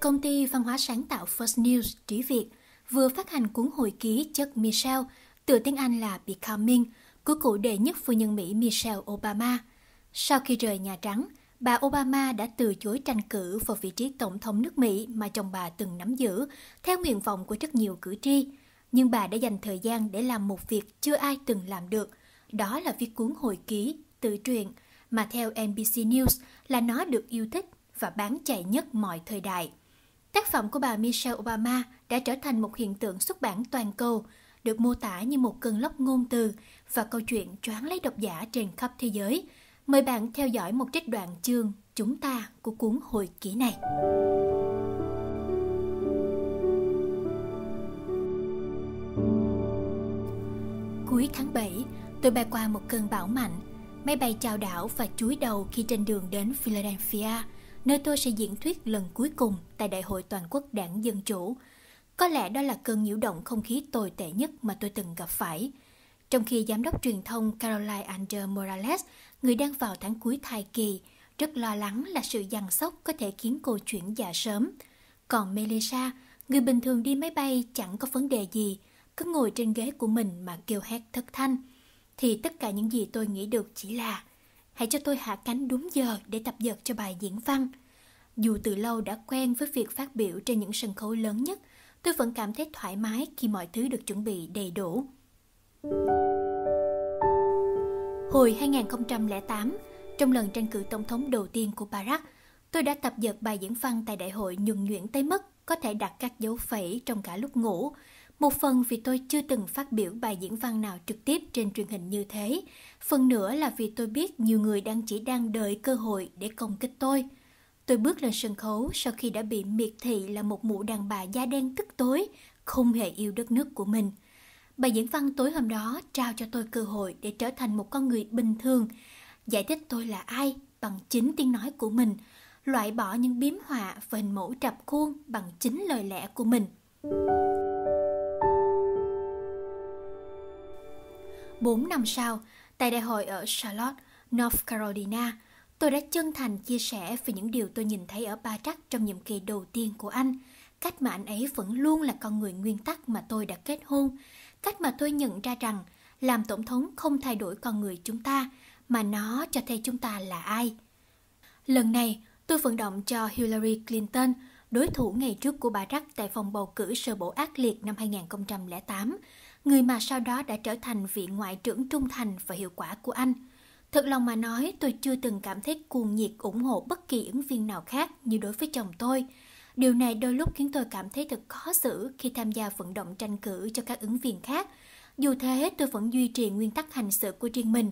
Công ty văn hóa sáng tạo First News Trí Việt vừa phát hành cuốn hồi ký chất Michelle, từ tiếng Anh là Becoming, của cựu đệ nhất phu nhân Mỹ Michelle Obama. Sau khi rời Nhà Trắng, bà Obama đã từ chối tranh cử vào vị trí tổng thống nước Mỹ mà chồng bà từng nắm giữ, theo nguyện vọng của rất nhiều cử tri. Nhưng bà đã dành thời gian để làm một việc chưa ai từng làm được, đó là viết cuốn hồi ký, tự truyện – mà theo NBC News là nó được yêu thích và bán chạy nhất mọi thời đại. Tác phẩm của bà Michelle Obama đã trở thành một hiện tượng xuất bản toàn cầu, được mô tả như một cơn lốc ngôn từ và câu chuyện choáng lấy độc giả trên khắp thế giới. Mời bạn theo dõi một trích đoạn chương Chúng ta của cuốn hồi ký này. Cuối tháng 7, tôi bay qua một cơn bão mạnh Máy bay chào đảo và chuối đầu khi trên đường đến Philadelphia, nơi tôi sẽ diễn thuyết lần cuối cùng tại Đại hội Toàn quốc Đảng Dân Chủ. Có lẽ đó là cơn nhiễu động không khí tồi tệ nhất mà tôi từng gặp phải. Trong khi giám đốc truyền thông Caroline Andrew Morales, người đang vào tháng cuối thai kỳ, rất lo lắng là sự giằng sóc có thể khiến cô chuyển dạ sớm. Còn Melissa, người bình thường đi máy bay chẳng có vấn đề gì, cứ ngồi trên ghế của mình mà kêu hét thất thanh – thì tất cả những gì tôi nghĩ được chỉ là hãy cho tôi hạ cánh đúng giờ để tập dượt cho bài diễn văn. Dù từ lâu đã quen với việc phát biểu trên những sân khấu lớn nhất, tôi vẫn cảm thấy thoải mái khi mọi thứ được chuẩn bị đầy đủ. Hồi 2008, trong lần tranh cử tổng thống đầu tiên của Barack, tôi đã tập dượt bài diễn văn tại đại hội nhuần nhuyễn tới mức có thể đặt các dấu phẩy trong cả lúc ngủ một phần vì tôi chưa từng phát biểu bài diễn văn nào trực tiếp trên truyền hình như thế, phần nữa là vì tôi biết nhiều người đang chỉ đang đợi cơ hội để công kích tôi. Tôi bước lên sân khấu sau khi đã bị miệt thị là một mụ đàn bà da đen tức tối, không hề yêu đất nước của mình. Bài diễn văn tối hôm đó trao cho tôi cơ hội để trở thành một con người bình thường, giải thích tôi là ai bằng chính tiếng nói của mình, loại bỏ những biếm họa và hình mẫu trập khuôn bằng chính lời lẽ của mình. 4 năm sau, tại đại hội ở Charlotte, North Carolina, tôi đã chân thành chia sẻ về những điều tôi nhìn thấy ở Ba Trắc trong nhiệm kỳ đầu tiên của anh, cách mà anh ấy vẫn luôn là con người nguyên tắc mà tôi đã kết hôn, cách mà tôi nhận ra rằng làm tổng thống không thay đổi con người chúng ta, mà nó cho thấy chúng ta là ai. Lần này, tôi vận động cho Hillary Clinton, đối thủ ngày trước của bà Rắc tại phòng bầu cử sơ bộ ác liệt năm 2008, người mà sau đó đã trở thành vị ngoại trưởng trung thành và hiệu quả của anh. Thật lòng mà nói, tôi chưa từng cảm thấy cuồng nhiệt ủng hộ bất kỳ ứng viên nào khác như đối với chồng tôi. Điều này đôi lúc khiến tôi cảm thấy thật khó xử khi tham gia vận động tranh cử cho các ứng viên khác. Dù thế, tôi vẫn duy trì nguyên tắc hành xử của riêng mình.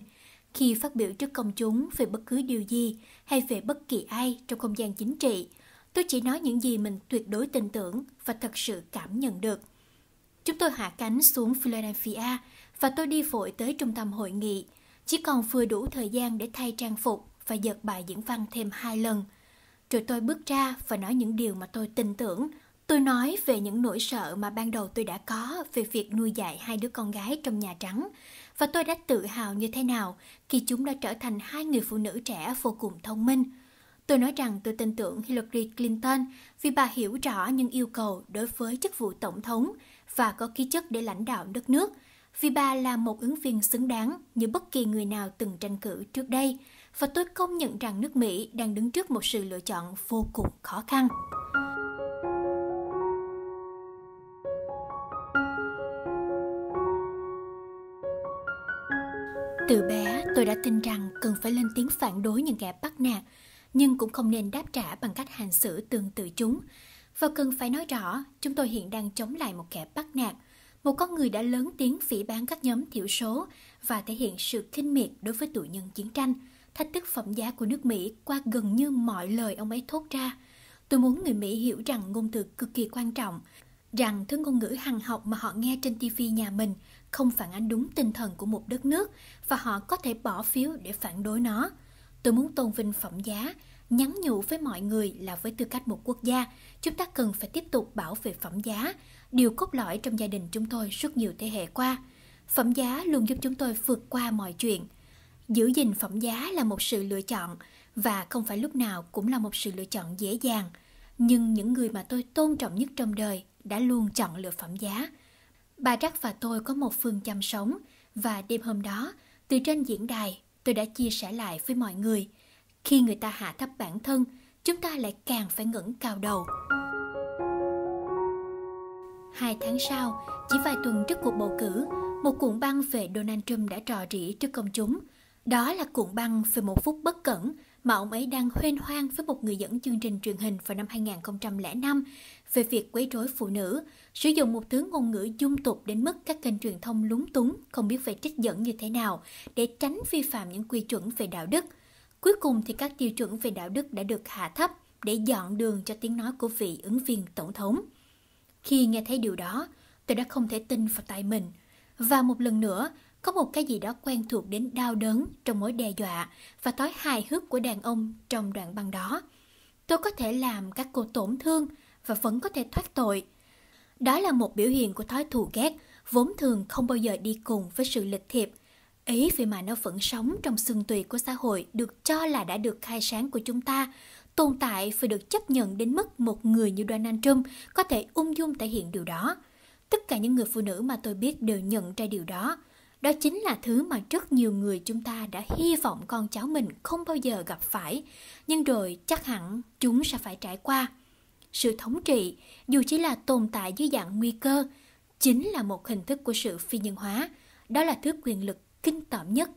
Khi phát biểu trước công chúng về bất cứ điều gì hay về bất kỳ ai trong không gian chính trị, tôi chỉ nói những gì mình tuyệt đối tin tưởng và thật sự cảm nhận được. Chúng tôi hạ cánh xuống Philadelphia và tôi đi vội tới trung tâm hội nghị. Chỉ còn vừa đủ thời gian để thay trang phục và giật bài diễn văn thêm hai lần. Rồi tôi bước ra và nói những điều mà tôi tin tưởng. Tôi nói về những nỗi sợ mà ban đầu tôi đã có về việc nuôi dạy hai đứa con gái trong Nhà Trắng và tôi đã tự hào như thế nào khi chúng đã trở thành hai người phụ nữ trẻ vô cùng thông minh. Tôi nói rằng tôi tin tưởng Hillary Clinton vì bà hiểu rõ những yêu cầu đối với chức vụ tổng thống và có khí chất để lãnh đạo đất nước, vì bà là một ứng viên xứng đáng như bất kỳ người nào từng tranh cử trước đây, và tôi công nhận rằng nước Mỹ đang đứng trước một sự lựa chọn vô cùng khó khăn. Từ bé, tôi đã tin rằng cần phải lên tiếng phản đối những kẻ bắt nạt, nhưng cũng không nên đáp trả bằng cách hành xử tương tự chúng, và cần phải nói rõ, chúng tôi hiện đang chống lại một kẻ bắt nạt, một con người đã lớn tiếng phỉ bán các nhóm thiểu số và thể hiện sự khinh miệt đối với tù nhân chiến tranh, thách thức phẩm giá của nước Mỹ qua gần như mọi lời ông ấy thốt ra. Tôi muốn người Mỹ hiểu rằng ngôn từ cực kỳ quan trọng, rằng thứ ngôn ngữ hàng học mà họ nghe trên TV nhà mình không phản ánh đúng tinh thần của một đất nước và họ có thể bỏ phiếu để phản đối nó. Tôi muốn tôn vinh phẩm giá, nhắn nhủ với mọi người là với tư cách một quốc gia, chúng ta cần phải tiếp tục bảo vệ phẩm giá, điều cốt lõi trong gia đình chúng tôi suốt nhiều thế hệ qua. Phẩm giá luôn giúp chúng tôi vượt qua mọi chuyện. Giữ gìn phẩm giá là một sự lựa chọn và không phải lúc nào cũng là một sự lựa chọn dễ dàng. Nhưng những người mà tôi tôn trọng nhất trong đời đã luôn chọn lựa phẩm giá. Bà Trắc và tôi có một phương chăm sống và đêm hôm đó, từ trên diễn đài, tôi đã chia sẻ lại với mọi người – khi người ta hạ thấp bản thân chúng ta lại càng phải ngẩng cao đầu hai tháng sau chỉ vài tuần trước cuộc bầu cử một cuộn băng về donald trump đã trò rỉ trước công chúng đó là cuộn băng về một phút bất cẩn mà ông ấy đang huyên hoang với một người dẫn chương trình truyền hình vào năm 2005 về việc quấy rối phụ nữ, sử dụng một thứ ngôn ngữ dung tục đến mức các kênh truyền thông lúng túng, không biết phải trích dẫn như thế nào để tránh vi phạm những quy chuẩn về đạo đức – Cuối cùng thì các tiêu chuẩn về đạo đức đã được hạ thấp để dọn đường cho tiếng nói của vị ứng viên tổng thống. Khi nghe thấy điều đó, tôi đã không thể tin vào tai mình. Và một lần nữa, có một cái gì đó quen thuộc đến đau đớn trong mối đe dọa và thói hài hước của đàn ông trong đoạn băng đó. Tôi có thể làm các cô tổn thương và vẫn có thể thoát tội. Đó là một biểu hiện của thói thù ghét, vốn thường không bao giờ đi cùng với sự lịch thiệp ấy vậy mà nó vẫn sống trong xương tùy của xã hội được cho là đã được khai sáng của chúng ta tồn tại phải được chấp nhận đến mức một người như Donald Trump có thể ung dung thể hiện điều đó. Tất cả những người phụ nữ mà tôi biết đều nhận ra điều đó. Đó chính là thứ mà rất nhiều người chúng ta đã hy vọng con cháu mình không bao giờ gặp phải, nhưng rồi chắc hẳn chúng sẽ phải trải qua. Sự thống trị, dù chỉ là tồn tại dưới dạng nguy cơ, chính là một hình thức của sự phi nhân hóa. Đó là thứ quyền lực kinh tởm nhất.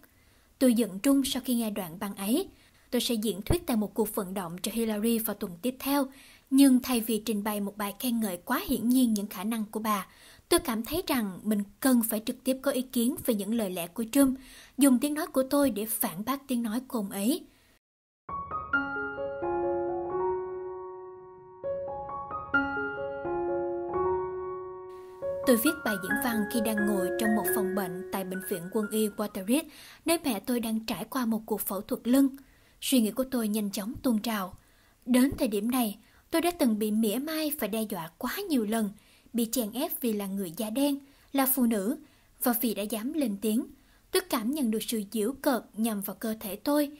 Tôi giận trung sau khi nghe đoạn băng ấy. Tôi sẽ diễn thuyết tại một cuộc vận động cho Hillary vào tuần tiếp theo, nhưng thay vì trình bày một bài khen ngợi quá hiển nhiên những khả năng của bà, tôi cảm thấy rằng mình cần phải trực tiếp có ý kiến về những lời lẽ của Trump, dùng tiếng nói của tôi để phản bác tiếng nói của ông ấy. Tôi viết bài diễn văn khi đang ngồi trong một phòng bệnh tại Bệnh viện Quân y Waterit, nơi mẹ tôi đang trải qua một cuộc phẫu thuật lưng. Suy nghĩ của tôi nhanh chóng tuôn trào. Đến thời điểm này, tôi đã từng bị mỉa mai và đe dọa quá nhiều lần, bị chèn ép vì là người da đen, là phụ nữ, và vì đã dám lên tiếng. Tôi cảm nhận được sự giễu cợt nhằm vào cơ thể tôi,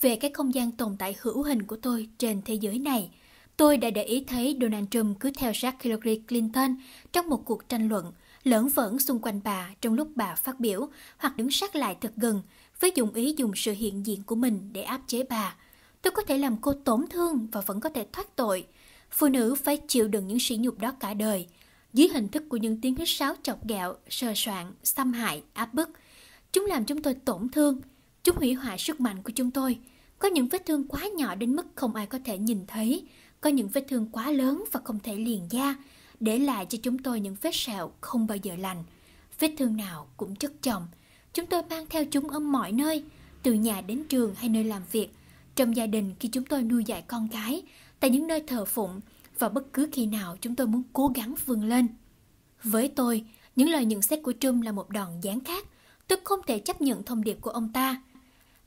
về cái không gian tồn tại hữu hình của tôi trên thế giới này – Tôi đã để ý thấy Donald Trump cứ theo sát Hillary Clinton trong một cuộc tranh luận, lẫn vẫn xung quanh bà trong lúc bà phát biểu hoặc đứng sát lại thật gần với dụng ý dùng sự hiện diện của mình để áp chế bà. Tôi có thể làm cô tổn thương và vẫn có thể thoát tội. Phụ nữ phải chịu đựng những sỉ nhục đó cả đời, dưới hình thức của những tiếng hít sáo chọc ghẹo, sờ soạn, xâm hại, áp bức. Chúng làm chúng tôi tổn thương, chúng hủy hoại sức mạnh của chúng tôi. Có những vết thương quá nhỏ đến mức không ai có thể nhìn thấy, có những vết thương quá lớn và không thể liền da, để lại cho chúng tôi những vết sẹo không bao giờ lành. Vết thương nào cũng chất chồng. Chúng tôi mang theo chúng ở mọi nơi, từ nhà đến trường hay nơi làm việc, trong gia đình khi chúng tôi nuôi dạy con cái, tại những nơi thờ phụng và bất cứ khi nào chúng tôi muốn cố gắng vươn lên. Với tôi, những lời nhận xét của Trump là một đòn giáng khác. Tôi không thể chấp nhận thông điệp của ông ta –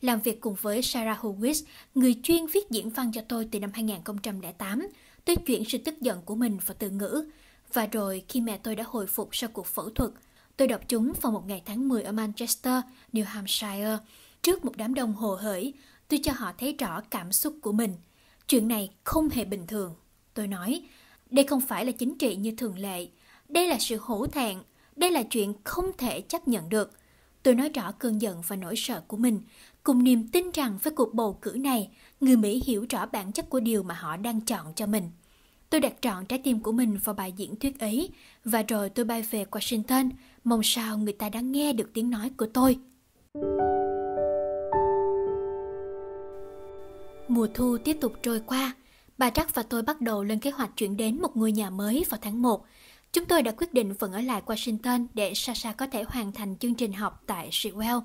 làm việc cùng với Sarah Howitz, người chuyên viết diễn văn cho tôi từ năm 2008, tôi chuyển sự tức giận của mình vào từ ngữ. Và rồi khi mẹ tôi đã hồi phục sau cuộc phẫu thuật, tôi đọc chúng vào một ngày tháng 10 ở Manchester, New Hampshire, trước một đám đông hồ hởi. Tôi cho họ thấy rõ cảm xúc của mình. Chuyện này không hề bình thường. Tôi nói, đây không phải là chính trị như thường lệ. Đây là sự hổ thẹn. Đây là chuyện không thể chấp nhận được. Tôi nói rõ cơn giận và nỗi sợ của mình cùng niềm tin rằng với cuộc bầu cử này, người Mỹ hiểu rõ bản chất của điều mà họ đang chọn cho mình. Tôi đặt trọn trái tim của mình vào bài diễn thuyết ấy và rồi tôi bay về Washington, mong sao người ta đã nghe được tiếng nói của tôi. Mùa thu tiếp tục trôi qua, bà Trắc và tôi bắt đầu lên kế hoạch chuyển đến một ngôi nhà mới vào tháng 1. Chúng tôi đã quyết định vẫn ở lại Washington để Sasha có thể hoàn thành chương trình học tại Sewell.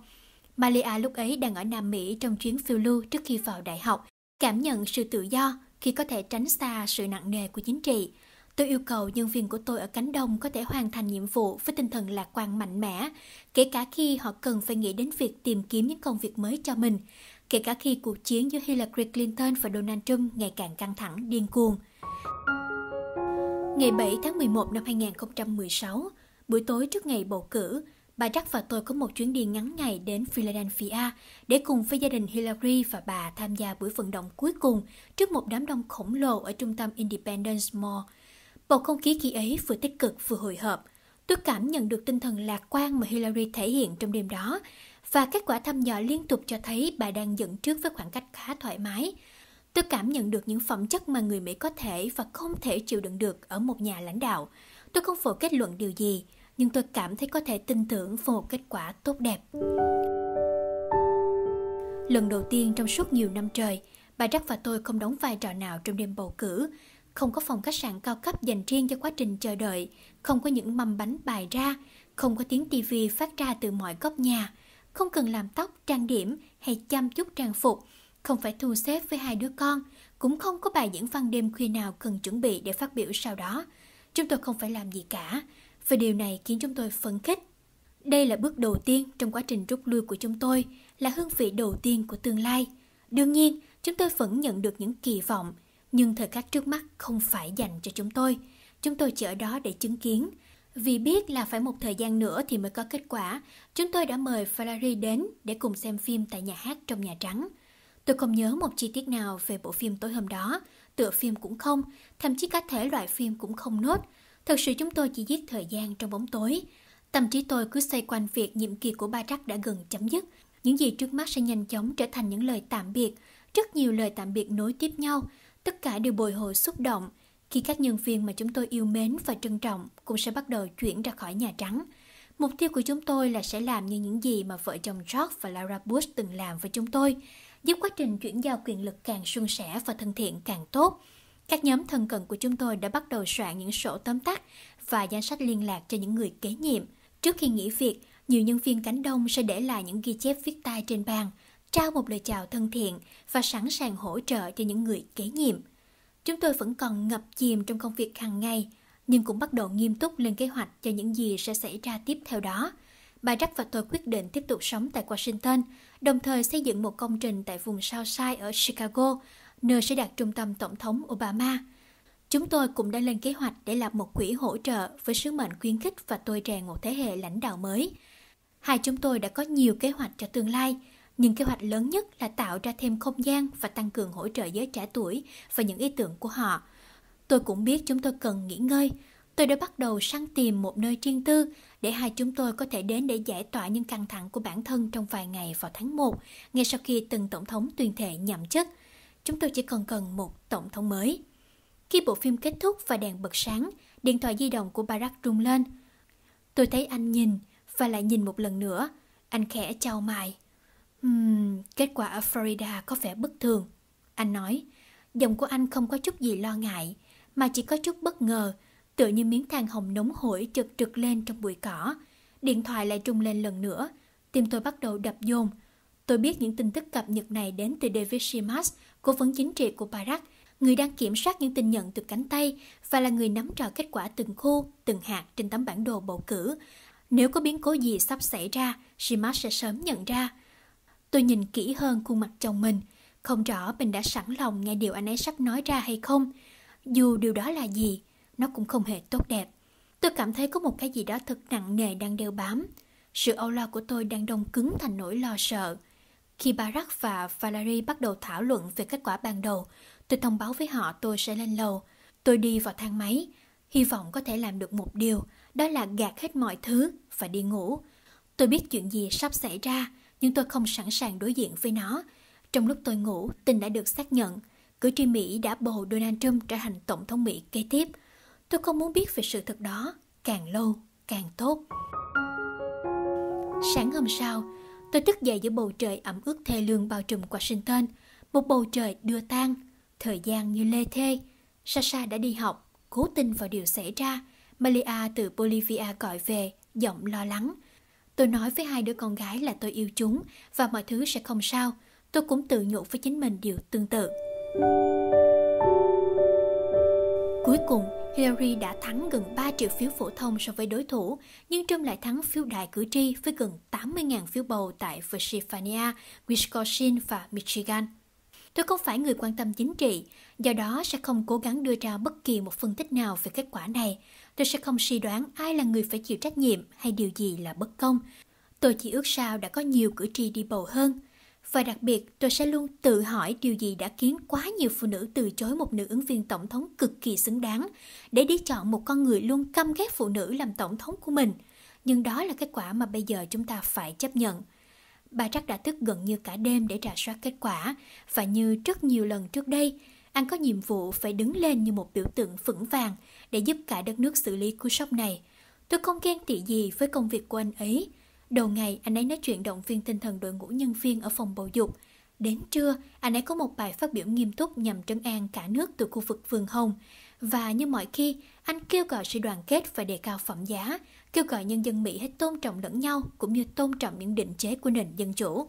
Malia lúc ấy đang ở Nam Mỹ trong chuyến phiêu lưu trước khi vào đại học, cảm nhận sự tự do khi có thể tránh xa sự nặng nề của chính trị. Tôi yêu cầu nhân viên của tôi ở cánh đông có thể hoàn thành nhiệm vụ với tinh thần lạc quan mạnh mẽ, kể cả khi họ cần phải nghĩ đến việc tìm kiếm những công việc mới cho mình, kể cả khi cuộc chiến giữa Hillary Clinton và Donald Trump ngày càng căng thẳng, điên cuồng. Ngày 7 tháng 11 năm 2016, buổi tối trước ngày bầu cử, bà Jack và tôi có một chuyến đi ngắn ngày đến Philadelphia để cùng với gia đình Hillary và bà tham gia buổi vận động cuối cùng trước một đám đông khổng lồ ở trung tâm Independence Mall. Bầu không khí khi ấy vừa tích cực vừa hồi hộp. Tôi cảm nhận được tinh thần lạc quan mà Hillary thể hiện trong đêm đó và kết quả thăm dò liên tục cho thấy bà đang dẫn trước với khoảng cách khá thoải mái. Tôi cảm nhận được những phẩm chất mà người Mỹ có thể và không thể chịu đựng được ở một nhà lãnh đạo. Tôi không phủ kết luận điều gì, nhưng tôi cảm thấy có thể tin tưởng vào một kết quả tốt đẹp. Lần đầu tiên trong suốt nhiều năm trời, bà Jack và tôi không đóng vai trò nào trong đêm bầu cử, không có phòng khách sạn cao cấp dành riêng cho quá trình chờ đợi, không có những mâm bánh bày ra, không có tiếng tivi phát ra từ mọi góc nhà, không cần làm tóc, trang điểm hay chăm chút trang phục, không phải thu xếp với hai đứa con, cũng không có bài diễn văn đêm khuya nào cần chuẩn bị để phát biểu sau đó. Chúng tôi không phải làm gì cả, và điều này khiến chúng tôi phấn khích. Đây là bước đầu tiên trong quá trình rút lui của chúng tôi, là hương vị đầu tiên của tương lai. Đương nhiên, chúng tôi vẫn nhận được những kỳ vọng, nhưng thời khắc trước mắt không phải dành cho chúng tôi. Chúng tôi chỉ ở đó để chứng kiến. Vì biết là phải một thời gian nữa thì mới có kết quả, chúng tôi đã mời Ferrari đến để cùng xem phim tại nhà hát trong Nhà Trắng. Tôi không nhớ một chi tiết nào về bộ phim tối hôm đó, tựa phim cũng không, thậm chí cả thể loại phim cũng không nốt, Thật sự chúng tôi chỉ giết thời gian trong bóng tối. Tâm trí tôi cứ xoay quanh việc nhiệm kỳ của ba trắc đã gần chấm dứt. Những gì trước mắt sẽ nhanh chóng trở thành những lời tạm biệt. Rất nhiều lời tạm biệt nối tiếp nhau. Tất cả đều bồi hồi xúc động khi các nhân viên mà chúng tôi yêu mến và trân trọng cũng sẽ bắt đầu chuyển ra khỏi Nhà Trắng. Mục tiêu của chúng tôi là sẽ làm như những gì mà vợ chồng George và Laura Bush từng làm với chúng tôi, giúp quá trình chuyển giao quyền lực càng suôn sẻ và thân thiện càng tốt. Các nhóm thân cận của chúng tôi đã bắt đầu soạn những sổ tóm tắt và danh sách liên lạc cho những người kế nhiệm. Trước khi nghỉ việc, nhiều nhân viên cánh đông sẽ để lại những ghi chép viết tay trên bàn, trao một lời chào thân thiện và sẵn sàng hỗ trợ cho những người kế nhiệm. Chúng tôi vẫn còn ngập chìm trong công việc hàng ngày, nhưng cũng bắt đầu nghiêm túc lên kế hoạch cho những gì sẽ xảy ra tiếp theo đó. Bà Jack và tôi quyết định tiếp tục sống tại Washington, đồng thời xây dựng một công trình tại vùng Southside ở Chicago nơi sẽ đặt trung tâm Tổng thống Obama. Chúng tôi cũng đã lên kế hoạch để lập một quỹ hỗ trợ với sứ mệnh khuyến khích và tôi rèn một thế hệ lãnh đạo mới. Hai chúng tôi đã có nhiều kế hoạch cho tương lai, nhưng kế hoạch lớn nhất là tạo ra thêm không gian và tăng cường hỗ trợ giới trẻ tuổi và những ý tưởng của họ. Tôi cũng biết chúng tôi cần nghỉ ngơi. Tôi đã bắt đầu săn tìm một nơi riêng tư để hai chúng tôi có thể đến để giải tỏa những căng thẳng của bản thân trong vài ngày vào tháng 1, ngay sau khi từng tổng thống tuyên thệ nhậm chức – chúng tôi chỉ còn cần một tổng thống mới. Khi bộ phim kết thúc và đèn bật sáng, điện thoại di động của Barack rung lên. Tôi thấy anh nhìn và lại nhìn một lần nữa. Anh khẽ trao mài Uhm, kết quả ở Florida có vẻ bất thường. Anh nói, giọng của anh không có chút gì lo ngại, mà chỉ có chút bất ngờ, tựa như miếng than hồng nóng hổi chật trực lên trong bụi cỏ. Điện thoại lại rung lên lần nữa, tim tôi bắt đầu đập dồn. Tôi biết những tin tức cập nhật này đến từ David Shimas cố vấn chính trị của Barack, người đang kiểm soát những tin nhận từ cánh tay và là người nắm rõ kết quả từng khu, từng hạt trên tấm bản đồ bầu cử. Nếu có biến cố gì sắp xảy ra, Simas sẽ sớm nhận ra. Tôi nhìn kỹ hơn khuôn mặt chồng mình, không rõ mình đã sẵn lòng nghe điều anh ấy sắp nói ra hay không. Dù điều đó là gì, nó cũng không hề tốt đẹp. Tôi cảm thấy có một cái gì đó thật nặng nề đang đeo bám. Sự âu lo của tôi đang đông cứng thành nỗi lo sợ. Khi Barack và Valerie bắt đầu thảo luận về kết quả ban đầu, tôi thông báo với họ tôi sẽ lên lầu. Tôi đi vào thang máy, hy vọng có thể làm được một điều, đó là gạt hết mọi thứ và đi ngủ. Tôi biết chuyện gì sắp xảy ra, nhưng tôi không sẵn sàng đối diện với nó. Trong lúc tôi ngủ, tin đã được xác nhận. Cử tri Mỹ đã bầu Donald Trump trở thành Tổng thống Mỹ kế tiếp. Tôi không muốn biết về sự thật đó. Càng lâu, càng tốt. Sáng hôm sau, Tôi thức dậy giữa bầu trời ẩm ướt thê lương bao trùm Washington, một bầu trời đưa tan, thời gian như lê thê. Sasha đã đi học, cố tin vào điều xảy ra. Malia từ Bolivia gọi về, giọng lo lắng. Tôi nói với hai đứa con gái là tôi yêu chúng và mọi thứ sẽ không sao. Tôi cũng tự nhủ với chính mình điều tương tự. Cuối cùng, Hillary đã thắng gần 3 triệu phiếu phổ thông so với đối thủ, nhưng Trump lại thắng phiếu đại cử tri với gần 80.000 phiếu bầu tại Pennsylvania, Wisconsin và Michigan. Tôi không phải người quan tâm chính trị, do đó sẽ không cố gắng đưa ra bất kỳ một phân tích nào về kết quả này. Tôi sẽ không suy đoán ai là người phải chịu trách nhiệm hay điều gì là bất công. Tôi chỉ ước sao đã có nhiều cử tri đi bầu hơn – và đặc biệt, tôi sẽ luôn tự hỏi điều gì đã khiến quá nhiều phụ nữ từ chối một nữ ứng viên tổng thống cực kỳ xứng đáng để đi chọn một con người luôn căm ghét phụ nữ làm tổng thống của mình. Nhưng đó là kết quả mà bây giờ chúng ta phải chấp nhận. Bà Trắc đã thức gần như cả đêm để rà soát kết quả và như rất nhiều lần trước đây, anh có nhiệm vụ phải đứng lên như một biểu tượng vững vàng để giúp cả đất nước xử lý cú sốc này. Tôi không ghen tị gì với công việc của anh ấy, Đầu ngày anh ấy nói chuyện động viên tinh thần đội ngũ nhân viên ở phòng bầu dục. Đến trưa, anh ấy có một bài phát biểu nghiêm túc nhằm trấn an cả nước từ khu vực vườn hồng. Và như mọi khi, anh kêu gọi sự đoàn kết và đề cao phẩm giá, kêu gọi nhân dân Mỹ hết tôn trọng lẫn nhau cũng như tôn trọng những định chế của nền dân chủ.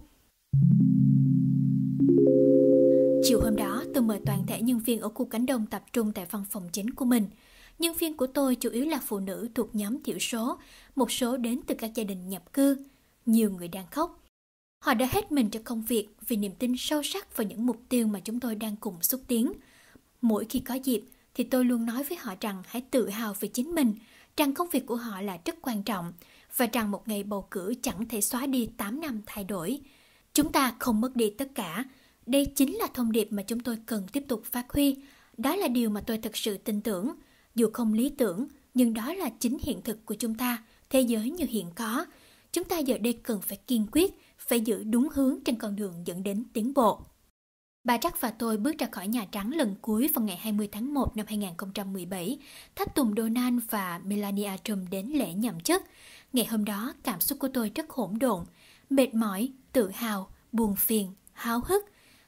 Chiều hôm đó, tôi mời toàn thể nhân viên ở khu cánh đồng tập trung tại văn phòng chính của mình – Nhân viên của tôi chủ yếu là phụ nữ thuộc nhóm thiểu số, một số đến từ các gia đình nhập cư. Nhiều người đang khóc. Họ đã hết mình cho công việc vì niềm tin sâu sắc vào những mục tiêu mà chúng tôi đang cùng xúc tiến. Mỗi khi có dịp thì tôi luôn nói với họ rằng hãy tự hào về chính mình, rằng công việc của họ là rất quan trọng và rằng một ngày bầu cử chẳng thể xóa đi 8 năm thay đổi. Chúng ta không mất đi tất cả. Đây chính là thông điệp mà chúng tôi cần tiếp tục phát huy. Đó là điều mà tôi thật sự tin tưởng dù không lý tưởng, nhưng đó là chính hiện thực của chúng ta, thế giới như hiện có. Chúng ta giờ đây cần phải kiên quyết, phải giữ đúng hướng trên con đường dẫn đến tiến bộ. Bà Trắc và tôi bước ra khỏi Nhà Trắng lần cuối vào ngày 20 tháng 1 năm 2017, thách tùng Donald và Melania Trump đến lễ nhậm chức. Ngày hôm đó, cảm xúc của tôi rất hỗn độn, mệt mỏi, tự hào, buồn phiền, háo hức.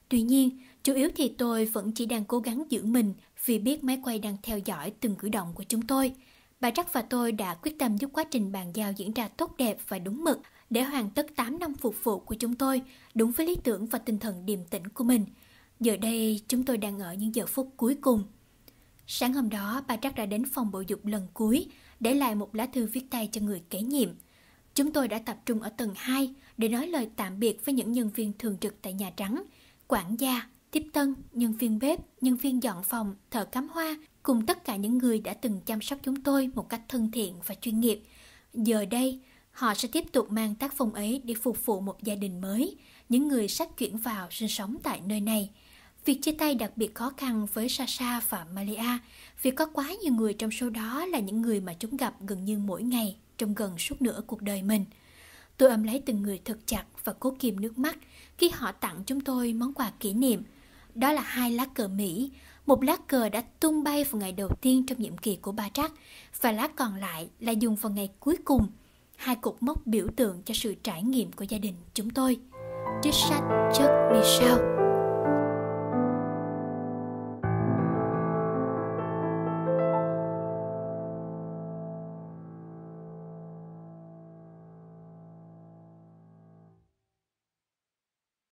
Tuy nhiên, chủ yếu thì tôi vẫn chỉ đang cố gắng giữ mình, vì biết máy quay đang theo dõi từng cử động của chúng tôi, bà Trắc và tôi đã quyết tâm giúp quá trình bàn giao diễn ra tốt đẹp và đúng mực để hoàn tất 8 năm phục vụ của chúng tôi đúng với lý tưởng và tinh thần điềm tĩnh của mình. Giờ đây chúng tôi đang ở những giờ phút cuối cùng. Sáng hôm đó, bà Trắc đã đến phòng bộ dục lần cuối, để lại một lá thư viết tay cho người kế nhiệm. Chúng tôi đã tập trung ở tầng 2 để nói lời tạm biệt với những nhân viên thường trực tại Nhà Trắng, quản gia tiếp tân, nhân viên bếp, nhân viên dọn phòng, thợ cắm hoa cùng tất cả những người đã từng chăm sóc chúng tôi một cách thân thiện và chuyên nghiệp. Giờ đây, họ sẽ tiếp tục mang tác phong ấy để phục vụ một gia đình mới, những người sắp chuyển vào sinh sống tại nơi này. Việc chia tay đặc biệt khó khăn với Sasha và Malia vì có quá nhiều người trong số đó là những người mà chúng gặp gần như mỗi ngày trong gần suốt nửa cuộc đời mình. Tôi ôm lấy từng người thật chặt và cố kìm nước mắt khi họ tặng chúng tôi món quà kỷ niệm – đó là hai lá cờ Mỹ. Một lá cờ đã tung bay vào ngày đầu tiên trong nhiệm kỳ của bà Trắc và lá còn lại là dùng vào ngày cuối cùng. Hai cột mốc biểu tượng cho sự trải nghiệm của gia đình chúng tôi. Trích sách Chất vì sao.